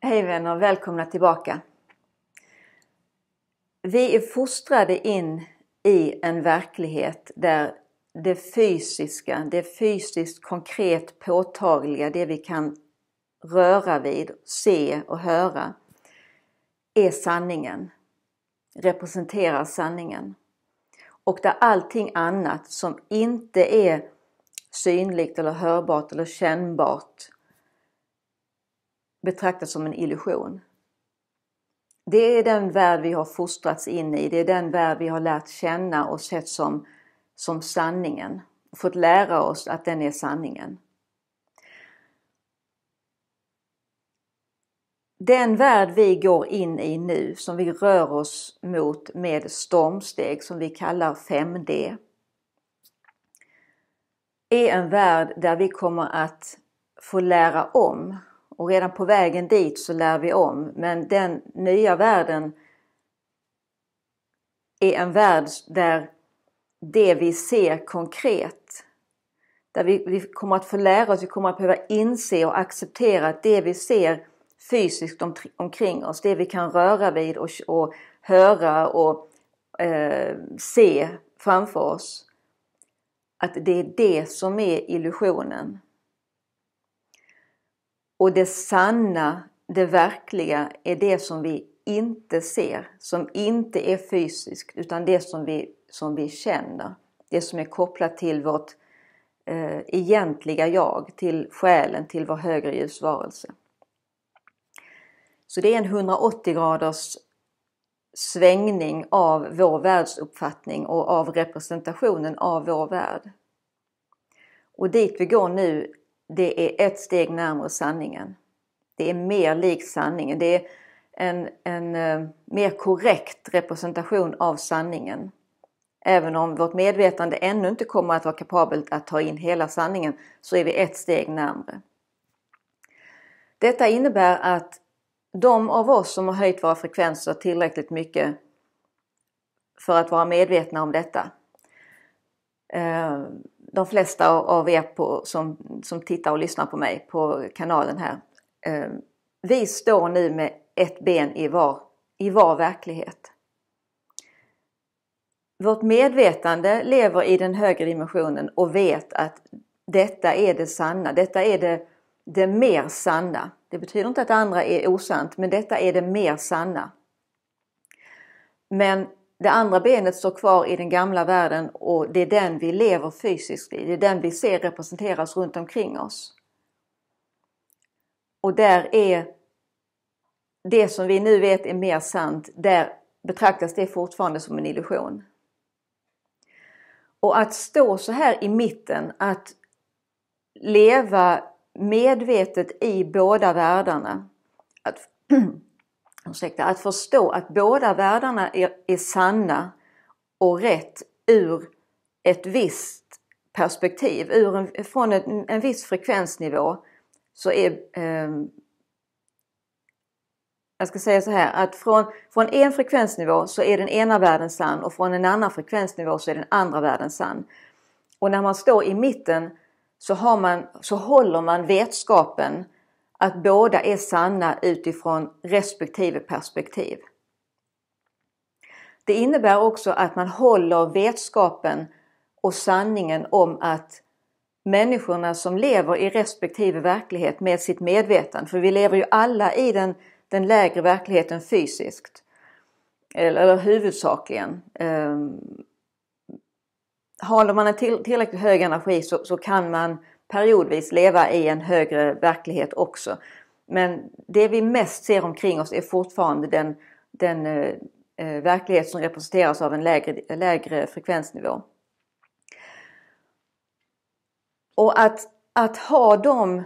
Hej vänner, välkomna tillbaka. Vi är fostrade in i en verklighet där det fysiska, det fysiskt konkret påtagliga, det vi kan röra vid, se och höra är sanningen, representerar sanningen. Och där allting annat som inte är synligt eller hörbart eller kännbart betraktas som en illusion. Det är den värld vi har fostrats in i, det är den värld vi har lärt känna och sett som, som sanningen. Och fått lära oss att den är sanningen. Den värld vi går in i nu, som vi rör oss mot med stormsteg som vi kallar 5D, är en värld där vi kommer att få lära om och redan på vägen dit så lär vi om. Men den nya världen är en värld där det vi ser konkret, där vi, vi kommer att få lära oss, vi kommer att behöva inse och acceptera att det vi ser fysiskt om, omkring oss, det vi kan röra vid och, och höra och eh, se framför oss. Att det är det som är illusionen. Och det sanna, det verkliga är det som vi inte ser, som inte är fysiskt utan det som vi, som vi känner. Det som är kopplat till vårt eh, egentliga jag, till själen, till vår högre ljusvarelse. Så det är en 180 graders svängning av vår världsuppfattning och av representationen av vår värld. Och dit vi går nu det är ett steg närmare sanningen. Det är mer likt sanningen. Det är en, en eh, mer korrekt representation av sanningen. Även om vårt medvetande ännu inte kommer att vara kapabelt att ta in hela sanningen så är vi ett steg närmre. Detta innebär att de av oss som har höjt våra frekvenser tillräckligt mycket för att vara medvetna om detta eh, de flesta av er på, som, som tittar och lyssnar på mig på kanalen här. Eh, vi står nu med ett ben i var, i var verklighet. Vårt medvetande lever i den högre dimensionen och vet att detta är det sanna, detta är det, det mer sanna. Det betyder inte att det andra är osant, men detta är det mer sanna. Men det andra benet står kvar i den gamla världen och det är den vi lever fysiskt i. Det är den vi ser representeras runt omkring oss. Och där är det som vi nu vet är mer sant, där betraktas det fortfarande som en illusion. Och att stå så här i mitten, att leva medvetet i båda världarna. Att ursäkta, att förstå att båda världarna är, är sanna och rätt ur ett visst perspektiv, ur en, från en, en viss frekvensnivå så är eh, jag ska säga så här att från, från en frekvensnivå så är den ena världen sann och från en annan frekvensnivå så är den andra världen sann. Och när man står i mitten så, har man, så håller man vetskapen att båda är sanna utifrån respektive perspektiv. Det innebär också att man håller vetskapen och sanningen om att människorna som lever i respektive verklighet med sitt medvetande, för vi lever ju alla i den, den lägre verkligheten fysiskt, eller, eller huvudsakligen. Um, håller man en till, tillräckligt hög energi så, så kan man periodvis leva i en högre verklighet också. Men det vi mest ser omkring oss är fortfarande den, den eh, eh, verklighet som representeras av en lägre, lägre frekvensnivå. Och att, att ha dem,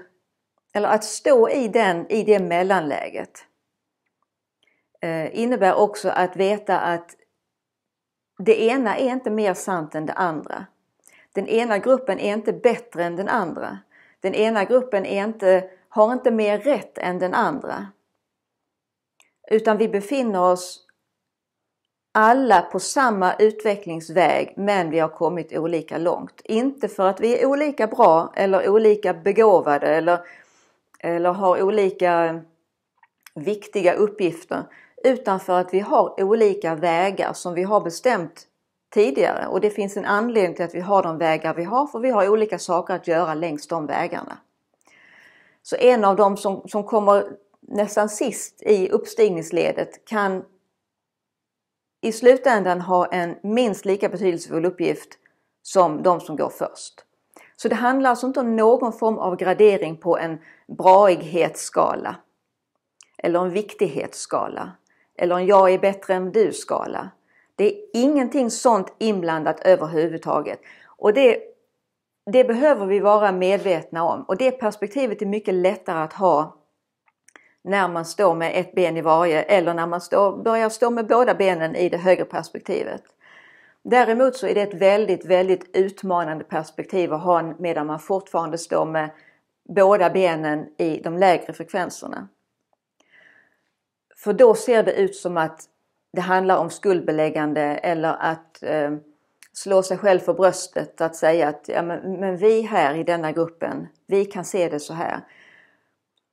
eller att stå i, den, i det mellanläget eh, innebär också att veta att det ena är inte mer sant än det andra. Den ena gruppen är inte bättre än den andra. Den ena gruppen är inte, har inte mer rätt än den andra. Utan vi befinner oss alla på samma utvecklingsväg men vi har kommit olika långt. Inte för att vi är olika bra eller olika begåvade eller, eller har olika viktiga uppgifter utan för att vi har olika vägar som vi har bestämt tidigare och det finns en anledning till att vi har de vägar vi har för vi har olika saker att göra längs de vägarna. Så en av dem som, som kommer nästan sist i uppstigningsledet kan i slutändan ha en minst lika betydelsefull uppgift som de som går först. Så det handlar alltså inte om någon form av gradering på en braighetsskala eller en viktighetsskala eller en jag är bättre än du skala. Det är ingenting sånt inblandat överhuvudtaget. Och det, det behöver vi vara medvetna om och det perspektivet är mycket lättare att ha när man står med ett ben i varje eller när man står, börjar stå med båda benen i det högre perspektivet. Däremot så är det ett väldigt, väldigt utmanande perspektiv att ha medan man fortfarande står med båda benen i de lägre frekvenserna. För då ser det ut som att det handlar om skuldbeläggande eller att eh, slå sig själv för bröstet att säga att ja, men, men, vi här i denna gruppen, vi kan se det så här.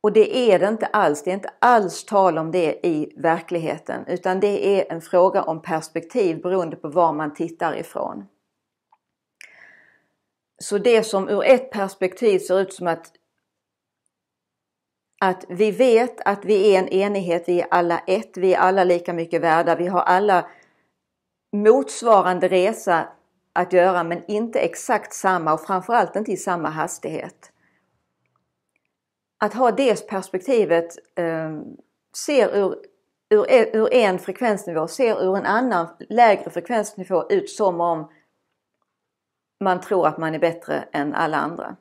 Och det är det inte alls. Det är inte alls tal om det i verkligheten utan det är en fråga om perspektiv beroende på var man tittar ifrån. Så det som ur ett perspektiv ser ut som att att vi vet att vi är en enighet, vi är alla ett, vi är alla lika mycket värda, vi har alla motsvarande resa att göra men inte exakt samma och framförallt inte i samma hastighet. Att ha det perspektivet eh, ser ur, ur, ur, en frekvensnivå, ser ur en annan lägre frekvensnivå ut som om man tror att man är bättre än alla andra.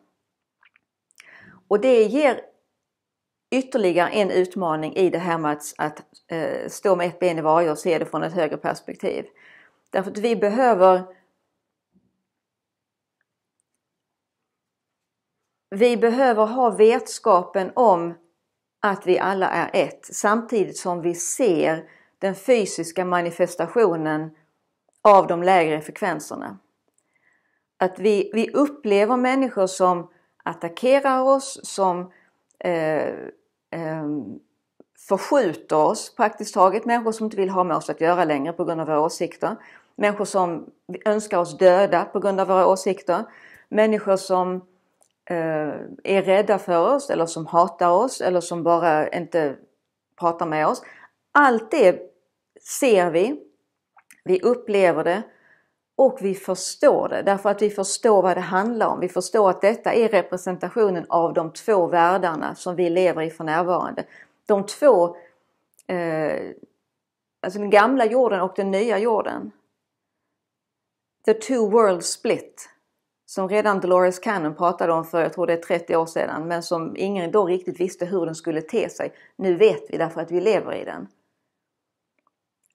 Och det ger ytterligare en utmaning i det här med att, att eh, stå med ett ben i varje och se det från ett högre perspektiv. Därför att vi behöver Vi behöver ha vetskapen om att vi alla är ett samtidigt som vi ser den fysiska manifestationen av de lägre frekvenserna. Att vi, vi upplever människor som attackerar oss, som eh, Ehm, förskjuter oss praktiskt taget. Människor som inte vill ha med oss att göra längre på grund av våra åsikter. Människor som önskar oss döda på grund av våra åsikter. Människor som eh, är rädda för oss eller som hatar oss eller som bara inte pratar med oss. Allt det ser vi, vi upplever det och vi förstår det därför att vi förstår vad det handlar om. Vi förstår att detta är representationen av de två världarna som vi lever i för närvarande. De två, eh, alltså den gamla jorden och den nya jorden. The two world split. Som redan Dolores Cannon pratade om för, jag tror det är 30 år sedan, men som ingen då riktigt visste hur den skulle te sig. Nu vet vi därför att vi lever i den.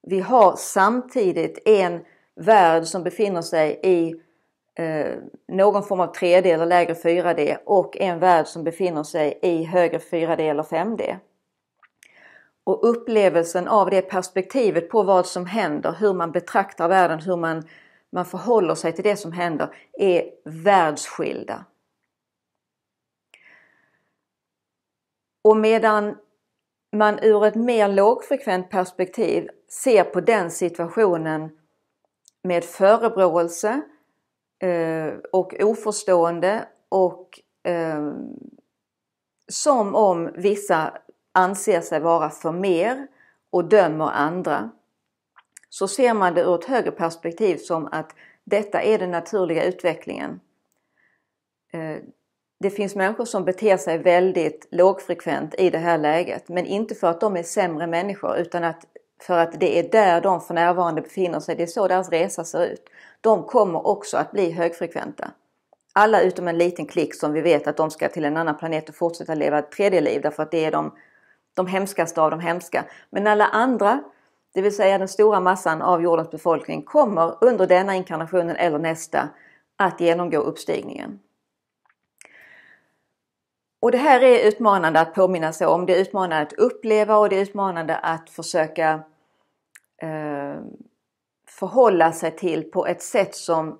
Vi har samtidigt en värld som befinner sig i eh, någon form av 3D eller lägre 4D och en värld som befinner sig i högre 4D eller 5D. Och upplevelsen av det perspektivet på vad som händer, hur man betraktar världen, hur man, man förhåller sig till det som händer är världsskilda. Och medan man ur ett mer lågfrekvent perspektiv ser på den situationen med förebråelse eh, och oförstående och eh, som om vissa anser sig vara för mer och dömer andra. Så ser man det ur ett högre perspektiv som att detta är den naturliga utvecklingen. Eh, det finns människor som beter sig väldigt lågfrekvent i det här läget men inte för att de är sämre människor utan att för att det är där de för närvarande befinner sig. Det är så deras resa ser ut. De kommer också att bli högfrekventa. Alla utom en liten klick som vi vet att de ska till en annan planet och fortsätta leva ett tredje liv därför att det är de, de hemskaste av de hemska. Men alla andra, det vill säga den stora massan av jordens befolkning kommer under denna inkarnationen eller nästa att genomgå uppstigningen. Och det här är utmanande att påminna sig om. Det är utmanande att uppleva och det är utmanande att försöka eh, förhålla sig till på ett sätt som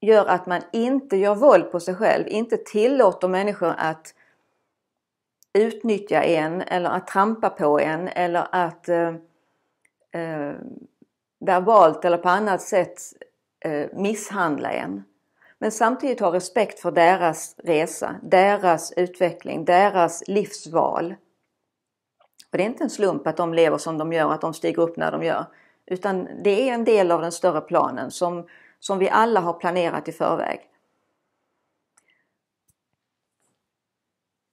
gör att man inte gör våld på sig själv, inte tillåter människor att utnyttja en eller att trampa på en eller att eh, eh, verbalt eller på annat sätt eh, misshandla en. Men samtidigt ha respekt för deras resa, deras utveckling, deras livsval. Och det är inte en slump att de lever som de gör, att de stiger upp när de gör. Utan det är en del av den större planen som, som vi alla har planerat i förväg.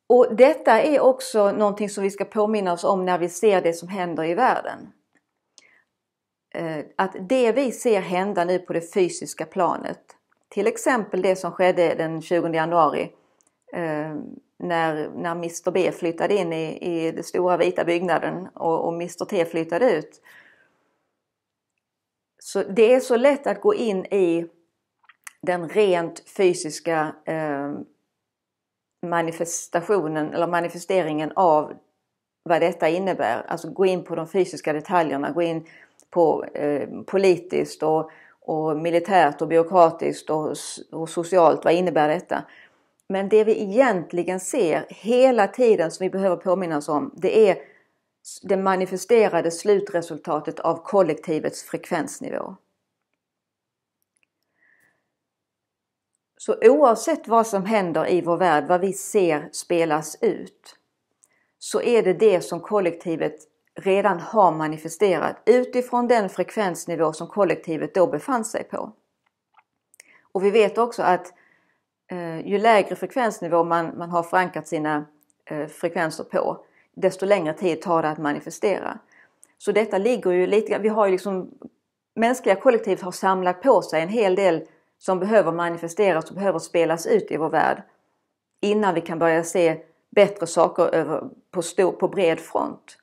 Och detta är också någonting som vi ska påminna oss om när vi ser det som händer i världen. Eh, att det vi ser hända nu på det fysiska planet till exempel det som skedde den 20 januari eh, när, när Mr B flyttade in i, i den stora vita byggnaden och, och Mr T flyttade ut. Så det är så lätt att gå in i den rent fysiska eh, manifestationen eller manifesteringen av vad detta innebär. Alltså gå in på de fysiska detaljerna, gå in på eh, politiskt och och militärt och byråkratiskt och, och socialt. Vad innebär detta? Men det vi egentligen ser hela tiden som vi behöver påminnas om det är det manifesterade slutresultatet av kollektivets frekvensnivå. Så oavsett vad som händer i vår värld, vad vi ser spelas ut, så är det det som kollektivet redan har manifesterat utifrån den frekvensnivå som kollektivet då befann sig på. Och vi vet också att eh, ju lägre frekvensnivå man, man har förankrat sina eh, frekvenser på, desto längre tid tar det att manifestera. Så detta ligger ju lite vi har ju liksom, mänskliga kollektivet har samlat på sig en hel del som behöver manifesteras och behöver spelas ut i vår värld innan vi kan börja se bättre saker över, på, stor, på bred front.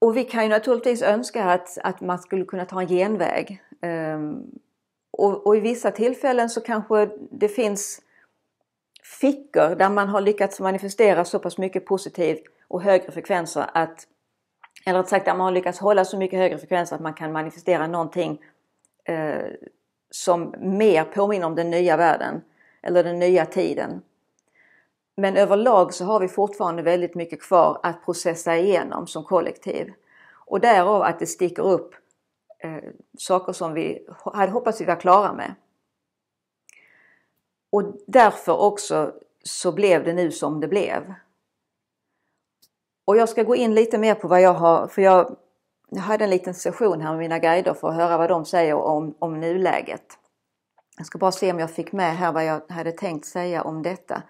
Och vi kan ju naturligtvis önska att, att man skulle kunna ta en genväg. Um, och, och, i vissa tillfällen så kanske det finns fickor där man har lyckats manifestera så pass mycket positivt och högre frekvenser att eller rätt sagt där man har lyckats hålla så mycket högre frekvenser att man kan manifestera någonting eh, som mer påminner om den nya världen eller den nya tiden. Men överlag så har vi fortfarande väldigt mycket kvar att processa igenom som kollektiv. Och därav att det sticker upp eh, saker som vi hade hoppats vi var klara med. Och därför också så blev det nu som det blev. Och jag ska gå in lite mer på vad jag har, för jag, jag hade en liten session här med mina guider för att höra vad de säger om, om nuläget. Jag ska bara se om jag fick med här vad jag hade tänkt säga om detta.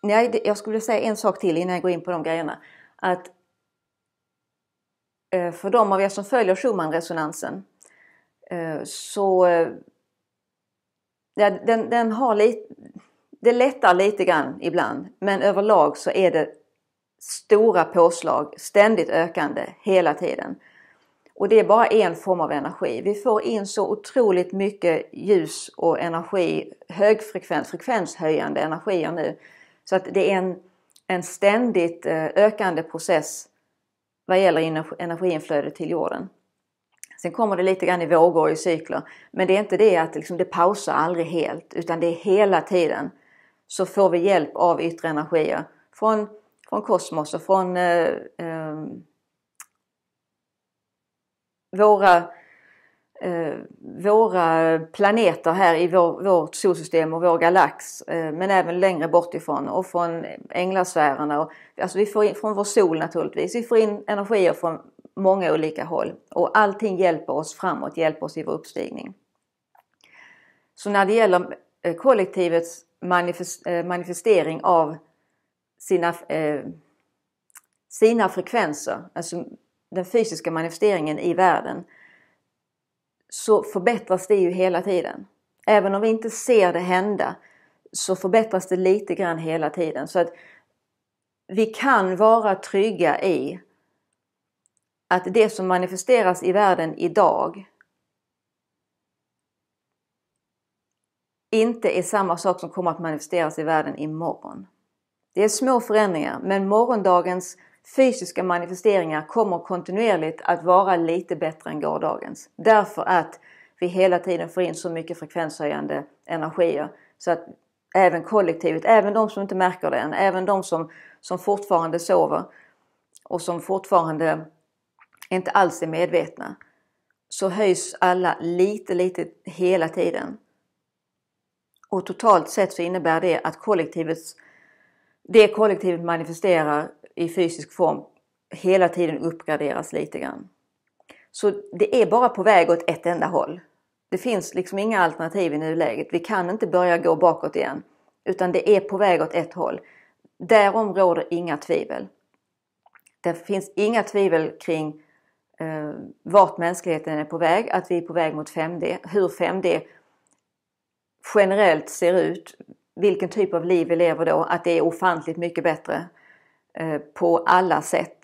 Nej, jag skulle säga en sak till innan jag går in på de grejerna. Att eh, för de av er som följer Schumann-resonansen eh, så eh, ja, den, den har lite, det lättar lite grann ibland men överlag så är det stora påslag, ständigt ökande hela tiden. Och det är bara en form av energi. Vi får in så otroligt mycket ljus och energi, högfrekvent, frekvenshöjande energier nu så att det är en, en ständigt eh, ökande process vad gäller energiinflödet till jorden. Sen kommer det lite grann i vågor och i cykler. Men det är inte det att liksom det pausar aldrig helt utan det är hela tiden så får vi hjälp av yttre energier från, från kosmos och från eh, eh, våra Eh, våra planeter här i vår, vårt solsystem och vår galax eh, men även längre bort ifrån och från änglasfärerna. Och, alltså vi får in, från vår sol naturligtvis. Vi får in energier från många olika håll och allting hjälper oss framåt, hjälper oss i vår uppstigning. Så när det gäller eh, kollektivets manifestering av sina, eh, sina frekvenser, alltså den fysiska manifesteringen i världen så förbättras det ju hela tiden. Även om vi inte ser det hända så förbättras det lite grann hela tiden. Så att vi kan vara trygga i att det som manifesteras i världen idag inte är samma sak som kommer att manifesteras i världen imorgon. Det är små förändringar men morgondagens fysiska manifesteringar kommer kontinuerligt att vara lite bättre än gårdagens. Därför att vi hela tiden får in så mycket frekvenshöjande energier så att även kollektivet, även de som inte märker det än, även de som, som fortfarande sover och som fortfarande inte alls är medvetna så höjs alla lite, lite hela tiden. Och totalt sett så innebär det att kollektivets, det kollektivet manifesterar i fysisk form hela tiden uppgraderas lite grann. Så det är bara på väg åt ett enda håll. Det finns liksom inga alternativ i nuläget. Vi kan inte börja gå bakåt igen. Utan det är på väg åt ett håll. Därom råder inga tvivel. Det finns inga tvivel kring eh, vart mänskligheten är på väg, att vi är på väg mot 5D, hur 5D generellt ser ut, vilken typ av liv vi lever då, att det är ofantligt mycket bättre Eh, på alla sätt.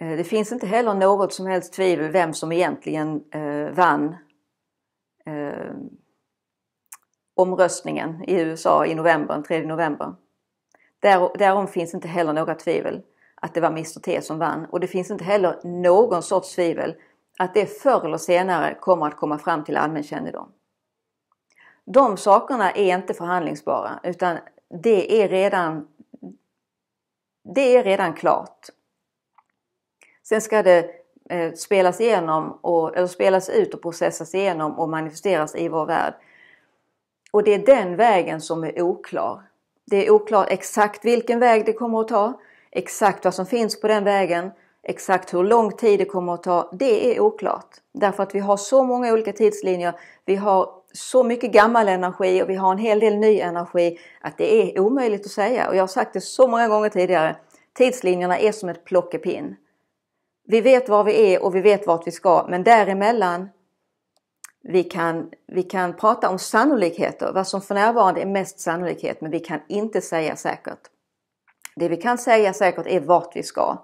Eh, det finns inte heller något som helst tvivel vem som egentligen eh, vann omröstningen i USA i november, den 3 november. därom finns inte heller några tvivel att det var Mr T som vann och det finns inte heller någon sorts tvivel att det förr eller senare kommer att komma fram till allmän kännedom. De sakerna är inte förhandlingsbara utan det är redan det är redan klart. Sen ska det eh, spelas, igenom och, eller spelas ut och processas igenom och manifesteras i vår värld. Och det är den vägen som är oklar. Det är oklart exakt vilken väg det kommer att ta, exakt vad som finns på den vägen, exakt hur lång tid det kommer att ta. Det är oklart. Därför att vi har så många olika tidslinjer. Vi har så mycket gammal energi och vi har en hel del ny energi att det är omöjligt att säga. Och jag har sagt det så många gånger tidigare. Tidslinjerna är som ett plockepinn. Vi vet var vi är och vi vet vart vi ska men däremellan vi kan, vi kan prata om sannolikheter, vad som för närvarande är mest sannolikhet men vi kan inte säga säkert. Det vi kan säga säkert är vart vi ska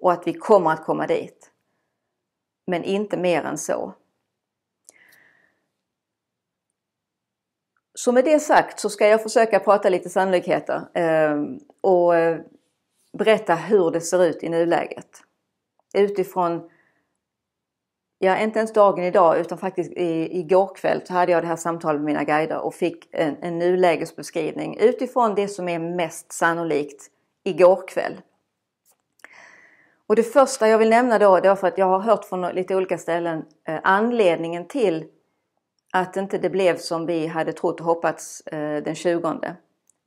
och att vi kommer att komma dit. Men inte mer än så. Så med det sagt så ska jag försöka prata lite sannolikheter ehm, och eh, berätta hur det ser ut i nuläget. Utifrån, ja inte ens dagen idag utan faktiskt igår kväll så hade jag det här samtalet med mina guider och fick en, en nulägesbeskrivning utifrån det som är mest sannolikt igår kväll. Och det första jag vill nämna då, det var för att jag har hört från lite olika ställen eh, anledningen till att inte det blev som vi hade trott och hoppats eh, den 20.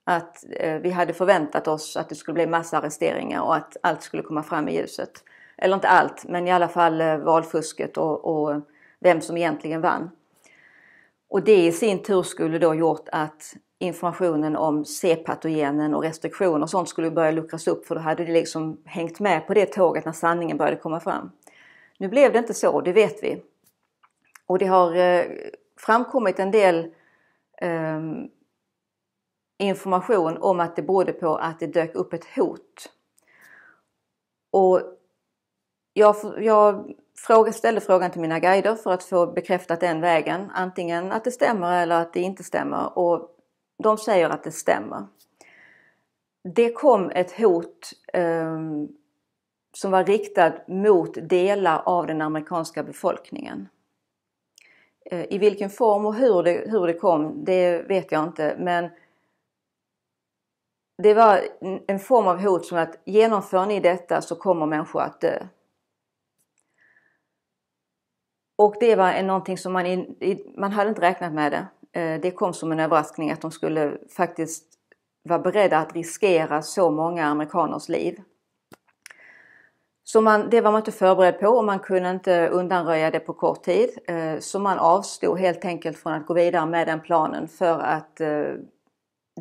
Att eh, vi hade förväntat oss att det skulle bli massa arresteringar och att allt skulle komma fram i ljuset. Eller inte allt, men i alla fall eh, valfusket och, och vem som egentligen vann. Och det i sin tur skulle då gjort att informationen om C-patogenen och restriktioner och sånt skulle börja luckras upp för då hade det liksom hängt med på det tåget när sanningen började komma fram. Nu blev det inte så, det vet vi. Och det har framkommit en del eh, information om att det berodde på att det dök upp ett hot. Och jag, jag fråga, ställde frågan till mina guider för att få bekräftat den vägen. Antingen att det stämmer eller att det inte stämmer. Och de säger att det stämmer. Det kom ett hot eh, som var riktat mot delar av den amerikanska befolkningen. Eh, I vilken form och hur det, hur det kom, det vet jag inte. Men det var en form av hot som att genomför ni detta så kommer människor att dö. Och det var någonting som man, i, man hade inte räknat med det. Eh, det kom som en överraskning att de skulle faktiskt vara beredda att riskera så många amerikaners liv. Så man, det var man inte förberedd på och man kunde inte undanröja det på kort tid. Eh, så man avstod helt enkelt från att gå vidare med den planen för att eh,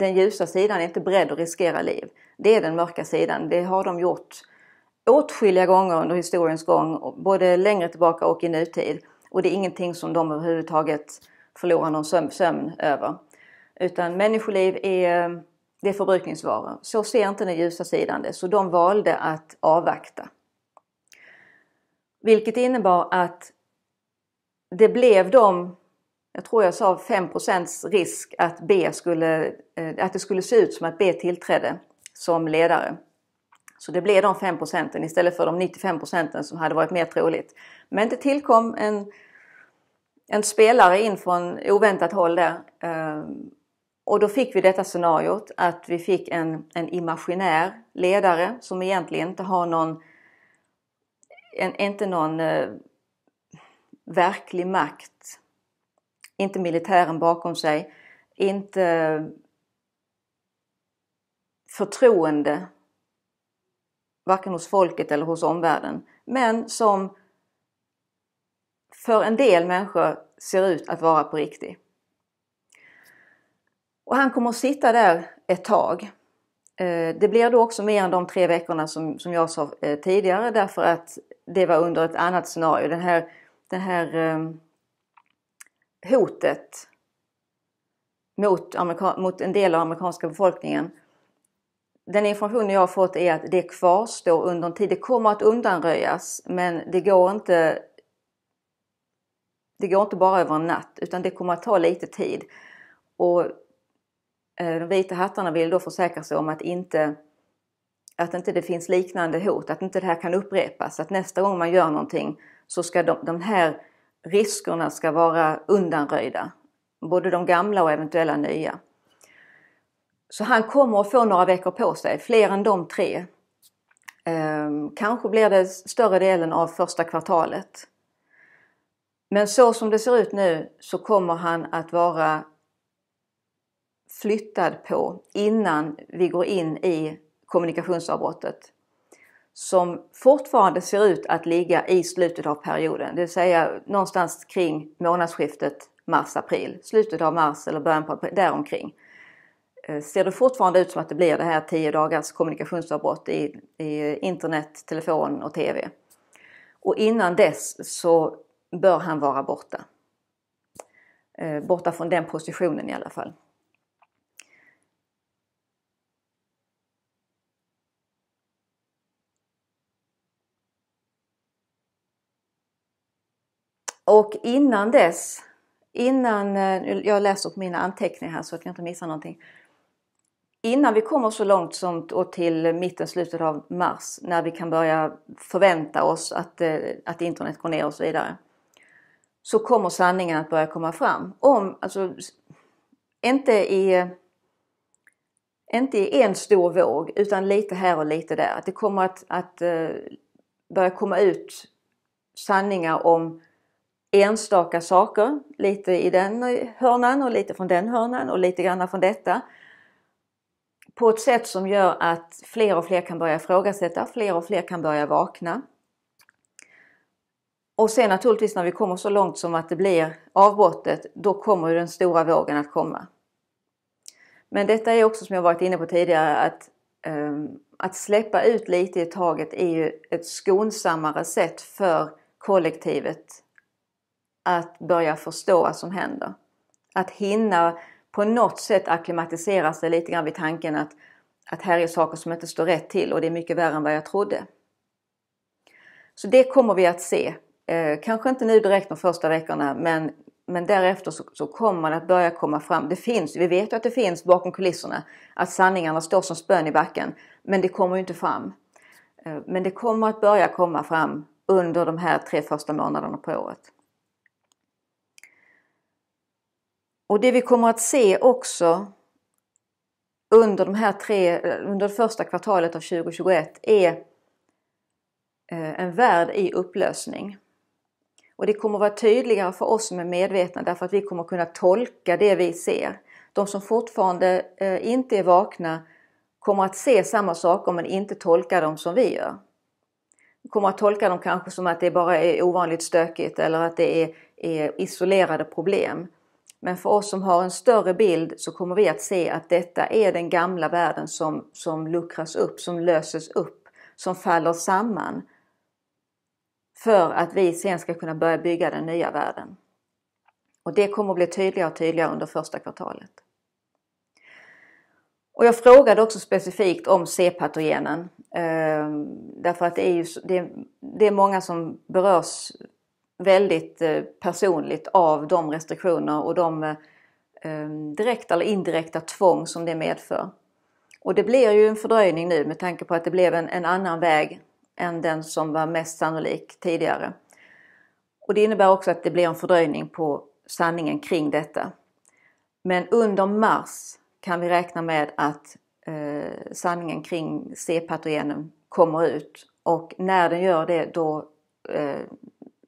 den ljusa sidan är inte beredd att riskera liv. Det är den mörka sidan. Det har de gjort åtskilliga gånger under historiens gång, både längre tillbaka och i nutid. Och det är ingenting som de överhuvudtaget förlorar någon sömn, sömn över. Utan människoliv är, det är förbrukningsvaror. Så ser inte den ljusa sidan det. Så de valde att avvakta. Vilket innebar att det blev de, jag tror jag sa 5 risk att, B skulle, eh, att det skulle se ut som att B tillträdde som ledare. Så det blev de 5 istället för de 95 som hade varit mer troligt. Men det tillkom en, en spelare in från oväntat håll där. Eh, och då fick vi detta scenariot att vi fick en, en imaginär ledare som egentligen inte har någon en, inte någon eh, verklig makt. Inte militären bakom sig. Inte förtroende. Varken hos folket eller hos omvärlden. Men som för en del människor ser ut att vara på riktigt. Och han kommer att sitta där ett tag. Eh, det blir då också mer än de tre veckorna som, som jag sa eh, tidigare därför att det var under ett annat scenario. Den här, den här um, hotet mot, mot en del av amerikanska befolkningen. Den informationen jag har fått är att det kvarstår under en tid. Det kommer att undanröjas men det går inte det går inte bara över en natt utan det kommer att ta lite tid. Och eh, de vita hattarna vill då försäkra sig om att inte att inte det finns liknande hot, att inte det här kan upprepas. Att nästa gång man gör någonting så ska de, de här riskerna ska vara undanröjda. Både de gamla och eventuella nya. Så han kommer att få några veckor på sig, fler än de tre. Ehm, kanske blir det större delen av första kvartalet. Men så som det ser ut nu så kommer han att vara flyttad på innan vi går in i kommunikationsavbrottet som fortfarande ser ut att ligga i slutet av perioden, det vill säga någonstans kring månadsskiftet mars-april, slutet av mars eller början på april, däromkring. Eh, ser det fortfarande ut som att det blir det här 10 dagars kommunikationsavbrott i, i internet, telefon och TV. Och innan dess så bör han vara borta. Eh, borta från den positionen i alla fall. Och innan dess, innan, eh, jag läser på mina anteckningar här så att jag inte missar någonting. Innan vi kommer så långt som och till mitten, slutet av mars när vi kan börja förvänta oss att, eh, att internet går ner och så vidare. Så kommer sanningen att börja komma fram. Om, alltså, inte i inte i en stor våg utan lite här och lite där. Att det kommer att, att eh, börja komma ut sanningar om enstaka saker, lite i den hörnan och lite från den hörnan och lite grann från detta. På ett sätt som gör att fler och fler kan börja ifrågasätta, fler och fler kan börja vakna. Och sen naturligtvis när vi kommer så långt som att det blir avbrottet, då kommer den stora vågen att komma. Men detta är också som jag varit inne på tidigare att, um, att släppa ut lite i taget är ju ett skonsammare sätt för kollektivet att börja förstå vad som händer. Att hinna på något sätt acklimatisera sig lite grann vid tanken att, att här är saker som inte står rätt till och det är mycket värre än vad jag trodde. Så det kommer vi att se. Eh, kanske inte nu direkt de första veckorna men, men därefter så, så kommer man att börja komma fram. Det finns, vi vet ju att det finns bakom kulisserna att sanningarna står som spön i backen men det kommer ju inte fram. Eh, men det kommer att börja komma fram under de här tre första månaderna på året. Och det vi kommer att se också under, de här tre, under första kvartalet av 2021 är eh, en värld i upplösning. Och det kommer vara tydligare för oss som är medvetna därför att vi kommer kunna tolka det vi ser. De som fortfarande eh, inte är vakna kommer att se samma saker men inte tolka dem som vi gör. De kommer att tolka dem kanske som att det bara är ovanligt stökigt eller att det är, är isolerade problem. Men för oss som har en större bild så kommer vi att se att detta är den gamla världen som, som luckras upp, som löses upp, som faller samman. För att vi sen ska kunna börja bygga den nya världen. Och det kommer att bli tydligare och tydligare under första kvartalet. Och jag frågade också specifikt om C-patogenen. Eh, därför att det är, ju, det är många som berörs väldigt eh, personligt av de restriktioner och de eh, eh, direkta eller indirekta tvång som det medför. Och det blir ju en fördröjning nu med tanke på att det blev en, en annan väg än den som var mest sannolik tidigare. Och det innebär också att det blir en fördröjning på sanningen kring detta. Men under mars kan vi räkna med att eh, sanningen kring C-patogenen kommer ut och när den gör det då eh,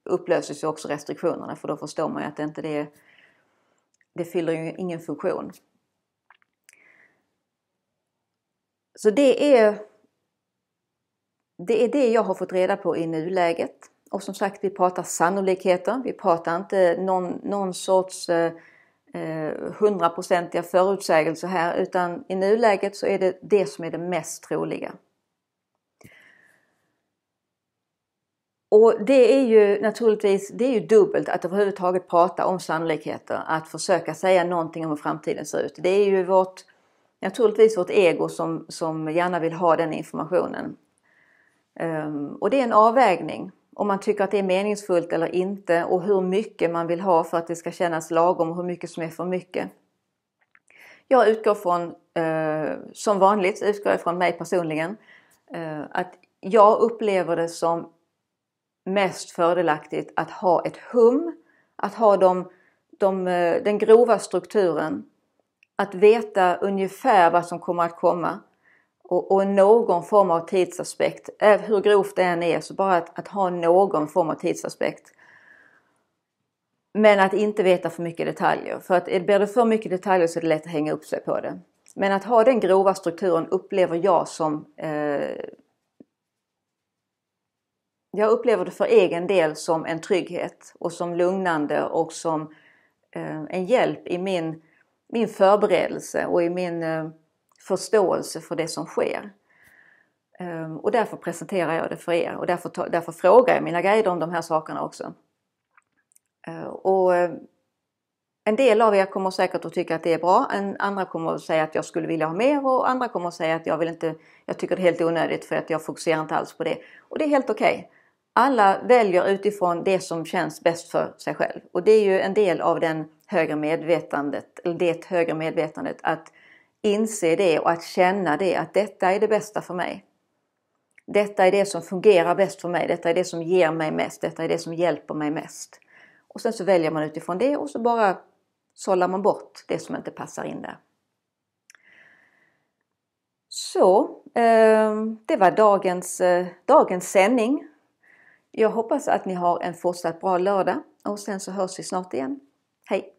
upplöses ju också restriktionerna för då förstår man ju att det inte det, det fyller ju ingen funktion. Så det är, det är det jag har fått reda på i nuläget. Och som sagt, vi pratar sannolikheter. Vi pratar inte någon, någon sorts eh, eh, hundraprocentiga eh, förutsägelser här utan i nuläget så är det det som är det mest troliga. Och det är ju naturligtvis det är ju dubbelt att överhuvudtaget prata om sannolikheter, att försöka säga någonting om hur framtiden ser ut. Det är ju vårt, naturligtvis vårt ego som, som gärna vill ha den informationen. Um, och det är en avvägning om man tycker att det är meningsfullt eller inte och hur mycket man vill ha för att det ska kännas lagom och hur mycket som är för mycket. Jag utgår från, eh, som vanligt utgår jag från mig personligen, eh, att jag upplever det som mest fördelaktigt att ha ett hum, att ha de, de, eh, den grova strukturen, att veta ungefär vad som kommer att komma och, och någon form av tidsaspekt. Hur grovt det än är så bara att, att ha någon form av tidsaspekt. Men att inte veta för mycket detaljer. För att blir det för mycket detaljer så är det lätt att hänga upp sig på det. Men att ha den grova strukturen upplever jag som eh, jag upplever det för egen del som en trygghet och som lugnande och som eh, en hjälp i min, min förberedelse och i min eh, förståelse för det som sker. Eh, och därför presenterar jag det för er och därför, därför frågar jag mina guider om de här sakerna också. Och en del av er kommer säkert att tycka att det är bra, en, andra kommer att säga att jag skulle vilja ha mer och andra kommer att säga att jag, vill inte, jag tycker det är helt onödigt för att jag fokuserar inte alls på det. Och det är helt okej. Okay. Alla väljer utifrån det som känns bäst för sig själv och det är ju en del av den högre medvetandet, eller det högre medvetandet att inse det och att känna det att detta är det bästa för mig. Detta är det som fungerar bäst för mig, detta är det som ger mig mest, detta är det som hjälper mig mest. Och sen så väljer man utifrån det och så bara sållar man bort det som inte passar in där. Så, ehm, det var dagens, eh, dagens sändning jag hoppas att ni har en fortsatt bra lördag och sen så hörs vi snart igen. Hej!